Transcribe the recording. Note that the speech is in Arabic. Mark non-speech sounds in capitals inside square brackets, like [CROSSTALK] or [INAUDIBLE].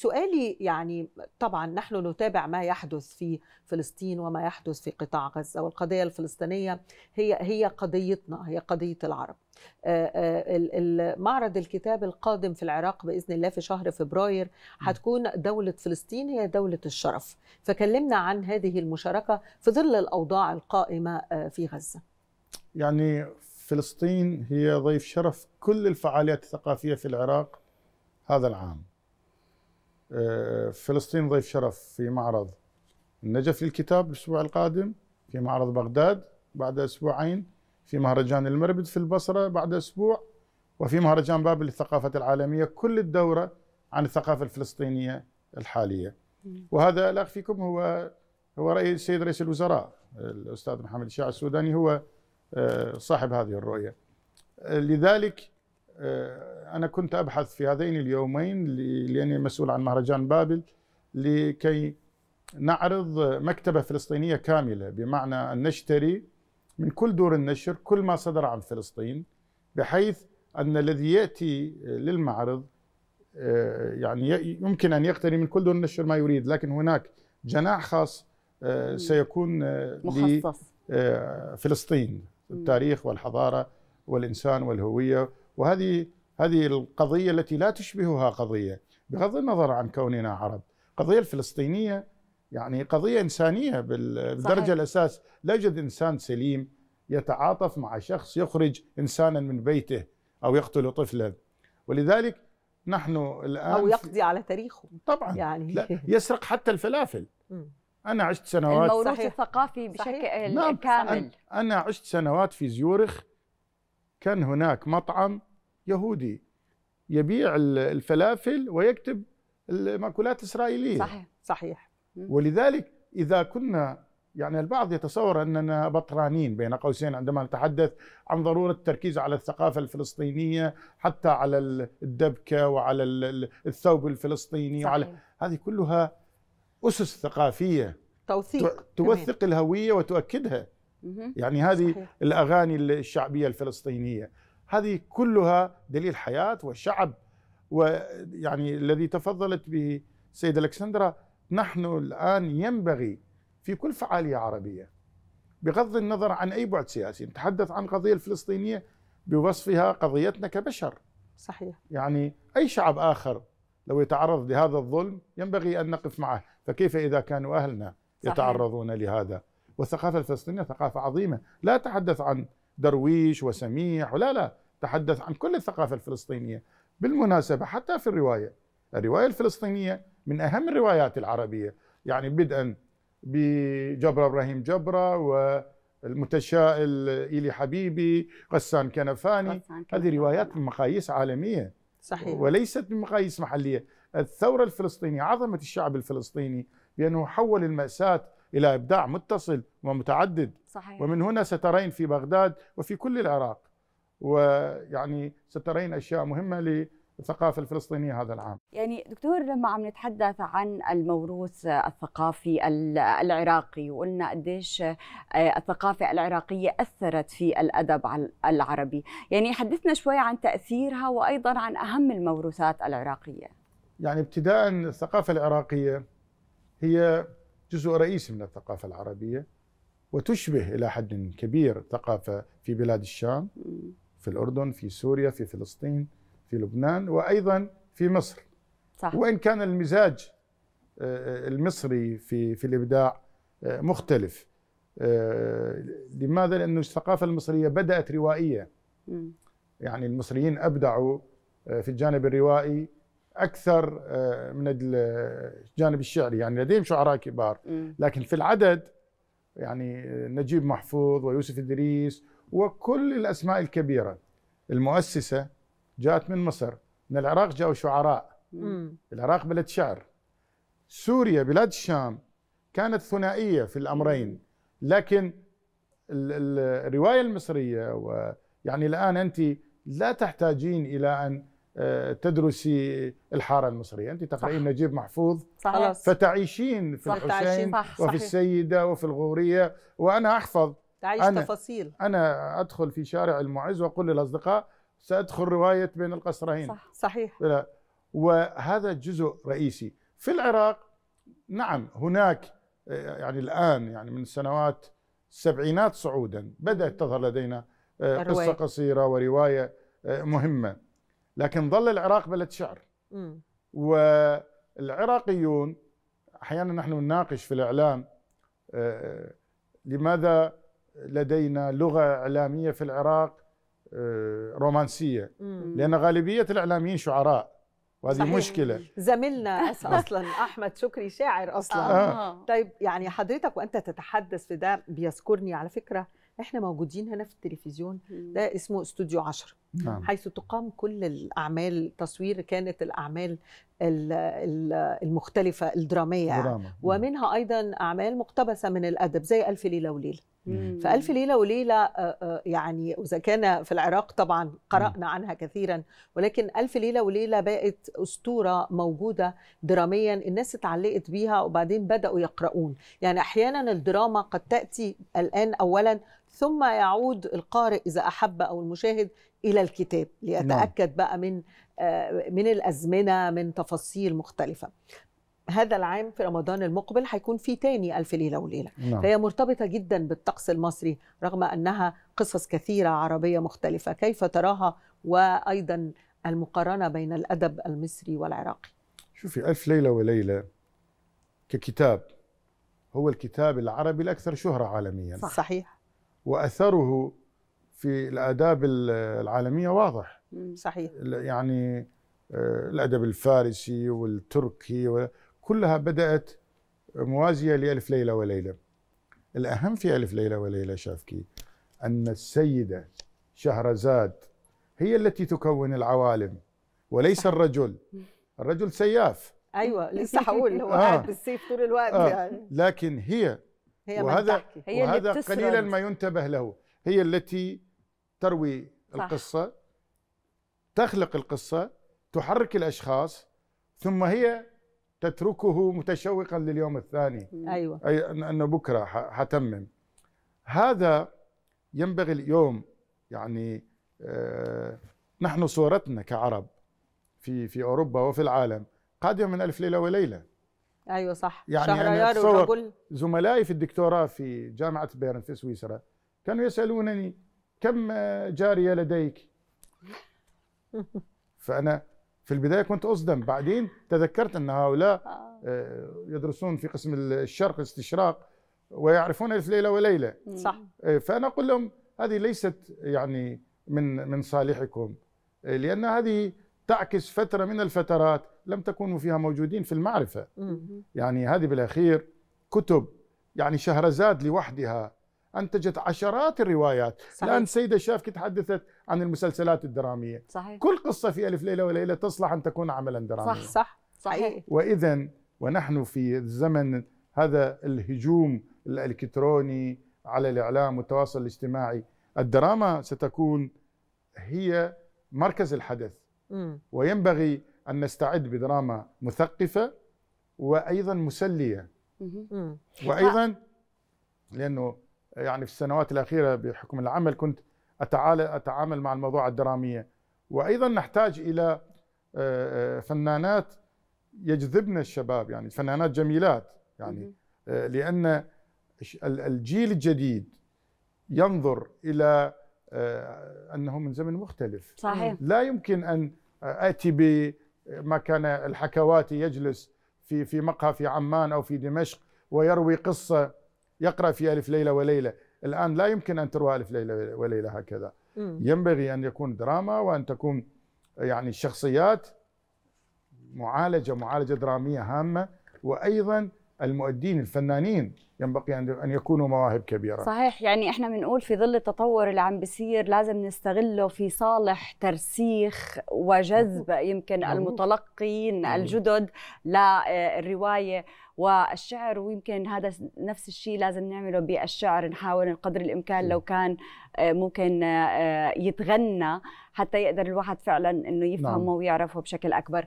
سؤالي يعني طبعا نحن نتابع ما يحدث في فلسطين وما يحدث في قطاع غزه والقضيه الفلسطينيه هي هي قضيتنا هي قضيه العرب. آه، آه، معرض الكتاب القادم في العراق باذن الله في شهر فبراير هتكون دوله فلسطين هي دوله الشرف، فكلمنا عن هذه المشاركه في ظل الاوضاع القائمه آه، في غزه. يعني فلسطين هي ضيف شرف كل الفعاليات الثقافيه في العراق هذا العام. آه، فلسطين ضيف شرف في معرض النجف للكتاب الأسبوع القادم في معرض بغداد بعد أسبوعين في مهرجان المربد في البصرة بعد أسبوع وفي مهرجان بابل للثقافة العالمية كل الدورة عن الثقافة الفلسطينية الحالية وهذا الأخ فيكم هو هو رأي السيد رئيس الوزراء الأستاذ محمد الشاع السوداني هو آه، صاحب هذه الرؤية لذلك آه، أنا كنت أبحث في هذين اليومين لأني مسؤول عن مهرجان بابل لكي نعرض مكتبة فلسطينية كاملة بمعنى أن نشتري من كل دور النشر كل ما صدر عن فلسطين بحيث أن الذي يأتي للمعرض آه، يعني يمكن أن يقتني من كل دور النشر ما يريد لكن هناك جناح خاص آه، سيكون مخصص فلسطين التاريخ والحضارة والإنسان والهوية وهذه هذه القضية التي لا تشبهها قضية بغض النظر عن كوننا عرب القضية الفلسطينية يعني قضية إنسانية بالدرجة صحيح. الأساس لا يوجد إنسان سليم يتعاطف مع شخص يخرج إنسانا من بيته أو يقتل طفلا ولذلك نحن الآن أو يقضي على تاريخه طبعا يعني لا يسرق حتى الفلافل أنا عشت سنوات الموروث الثقافي بشكل نعم كامل أنا عشت سنوات في زيورخ كان هناك مطعم يهودي يبيع الفلافل ويكتب المأكولات الإسرائيلية صحيح صحيح ولذلك إذا كنا يعني البعض يتصور أننا بطرانين بين قوسين عندما نتحدث عن ضرورة التركيز على الثقافة الفلسطينية حتى على الدبكة وعلى الثوب الفلسطيني صحيح. وعلى هذه كلها أسس ثقافية توثيق توثق كمان. الهوية وتؤكدها يعني هذه صحيح. الأغاني الشعبية الفلسطينية هذه كلها دليل حياة والشعب ويعني الذي تفضلت به سيدة الكسندرا نحن الآن ينبغي في كل فعالية عربية بغض النظر عن أي بعد سياسي نتحدث عن القضية الفلسطينية بوصفها قضيتنا كبشر صحيح يعني أي شعب آخر لو يتعرض لهذا الظلم ينبغي أن نقف معه فكيف إذا كانوا أهلنا يتعرضون صحيح. لهذا والثقافة الفلسطينية ثقافة عظيمة لا أتحدث عن درويش وسميح ولا لا تحدث عن كل الثقافة الفلسطينية بالمناسبة حتى في الرواية الرواية الفلسطينية من أهم الروايات العربية يعني بدءا بجبرة إبراهيم جبرة والمتشائل إيلي حبيبي غسان كنفاني غسان هذه روايات من نعم. مقاييس عالمية صحيح. وليست من مقاييس محلية الثورة الفلسطينية عظمة الشعب الفلسطيني بأنه حول المأساة إلى إبداع متصل ومتعدد صحيح. ومن هنا سترين في بغداد وفي كل العراق ويعني سترين أشياء مهمة ل الثقافة الفلسطينية هذا العام يعني دكتور لما عم نتحدث عن الموروث الثقافي العراقي وقلنا قديش آه، الثقافة العراقية أثرت في الأدب العربي يعني حدثنا شوي عن تأثيرها وأيضا عن أهم الموروثات العراقية يعني ابتداء الثقافة العراقية هي جزء رئيسي من الثقافة العربية وتشبه إلى حد كبير ثقافة في بلاد الشام في الأردن في سوريا في فلسطين في لبنان وأيضا في مصر صح. وإن كان المزاج آه، المصري في في الإبداع آه، مختلف آه، لماذا؟ لأن الثقافة المصرية بدأت روائية يعني المصريين أبدعوا في الجانب الروائي اكثر آه، من الجانب الشعري يعني لديهم شعراء كبار لكن في العدد يعني نجيب محفوظ ويوسف ادريس وكل الاسماء الكبيره المؤسسه جاءت من مصر من العراق جاءوا شعراء العراق بلد شعر سوريا بلاد الشام كانت ثنائيه في الامرين لكن الروايه المصريه ويعني الان انت لا تحتاجين الى ان آه، تدرسي الحاره المصريه انت تقرأين نجيب محفوظ صحيح. فتعيشين في صح الحسين صح. وفي السيده وفي الغوريه وانا احفظ تعيش أنا تفاصيل انا ادخل في شارع المعز واقول للاصدقاء سادخل روايه بين القصرين صح. صحيح وهذا جزء رئيسي في العراق نعم هناك آه، يعني الان يعني من سنوات السبعينات صعودا بدات تظهر لدينا آه، قصه قصيره وروايه مهمه لكن ظل العراق بلد شعر م. والعراقيون احيانا نحن نناقش في الاعلام آه، لماذا لدينا لغه اعلاميه في العراق آه، رومانسيه م. لان غالبيه الاعلاميين شعراء وهذه صحيح. مشكله زميلنا [LAUGHS] اصلا احمد شكري شاعر اصلا آه. طيب يعني حضرتك وانت تتحدث في ده بيذكرني على فكره احنا موجودين هنا في التلفزيون ده اسمه استوديو 10 نعم. حيث تقام كل الاعمال تصوير كانت الاعمال المختلفه الدراميه دراما. نعم. ومنها ايضا اعمال مقتبسه من الادب زي الف ليله وليله فألف ليلة وليلة آه، آه، يعني إذا كان في العراق طبعا قرأنا عنها كثيرا ولكن ألف ليلة وليلة بقت أسطورة موجودة دراميا الناس اتعلقت بيها وبعدين بدأوا يقرؤون يعني أحيانا الدراما قد تأتي الآن أولا ثم يعود القارئ إذا أحب أو المشاهد الى الكتاب لاتاكد نعم. بقى من آه، من الازمنه من تفاصيل مختلفه هذا العام في رمضان المقبل هيكون في تاني ألف ليلة وليلة نعم. فهي مرتبطة جدا بالطقس المصري رغم أنها قصص كثيرة عربية مختلفة كيف تراها وأيضا المقارنة بين الأدب المصري والعراقي شوفي ألف ليلة وليلة ككتاب هو الكتاب العربي الأكثر شهرة عالميا صح. صحيح وأثره في الآداب العالمية واضح صحيح يعني آه، الأدب الفارسي والتركي كلها بدأت موازية لألف ليلة وليلة الأهم في ألف ليلة وليلة شافكي أن السيدة شهرزاد هي التي تكون العوالم وليس الرجل الرجل سياف ايوه لسه هقول هو [LAUGHS] آه. قاعد بالسيف طول الوقت آه. يعني لكن هي هي وهذا هي وهذا قليلا ما ينتبه له هي التي تروي صح. القصة تخلق القصة تحرك الأشخاص ثم هي تتركه متشوقا لليوم الثاني أيوة. أي أنه بكرة حتمم هذا ينبغي اليوم يعني آه نحن صورتنا كعرب في في أوروبا وفي العالم قادمة من ألف ليلة وليلة أيوة صح يعني شهريار أنا زملائي في الدكتوراه في جامعة بيرن في سويسرا كانوا يسألونني كم جاريه لديك [LAUGHS] فانا في البدايه كنت اصدم بعدين تذكرت ان هؤلاء آه. آه، يدرسون في قسم الشرق الاستشراق ويعرفون الف ليله وليله صح آه، فانا اقول لهم هذه ليست يعني من من صالحكم لان هذه تعكس فتره من الفترات لم تكونوا فيها موجودين في المعرفه يعني هذه بالاخير كتب يعني شهرزاد لوحدها انتجت عشرات الروايات صحيح. الان السيده الشافكي تحدثت عن المسلسلات الدراميه صحيح. كل قصه في الف ليله وليله تصلح ان تكون عملا دراميا صح صح صحيح واذا ونحن في زمن هذا الهجوم الالكتروني على الاعلام والتواصل الاجتماعي الدراما ستكون هي مركز الحدث م. وينبغي ان نستعد بدراما مثقفه وايضا مسليه م. وايضا لانه يعني في السنوات الأخيرة بحكم العمل كنت أتعامل مع الموضوع الدرامية وأيضا نحتاج إلى آه، آه، فنانات يجذبن الشباب يعني فنانات جميلات يعني آه، لأن الجيل الجديد ينظر إلى أنه من زمن مختلف صحيح. لا يمكن أن أتي بما كان الحكواتي يجلس في في مقهى في عمان أو في دمشق ويروي قصة يقرأ في ألف ليلة وليلة الآن لا يمكن أن تروى ألف ليلة وليلة هكذا ينبغي أن يكون دراما وأن تكون يعني الشخصيات معالجة معالجة درامية هامة وأيضا المؤدين الفنانين ينبغي ان يكونوا مواهب كبيره صحيح يعني احنا بنقول في ظل التطور اللي عم بيصير لازم نستغله في صالح ترسيخ وجذب يمكن المتلقين الجدد للروايه والشعر ويمكن هذا نفس الشيء لازم نعمله بالشعر نحاول قدر الامكان لو كان آه، ممكن آه، آه، يتغنى حتى يقدر الواحد فعلا انه يفهمه نعم. ويعرفه بشكل اكبر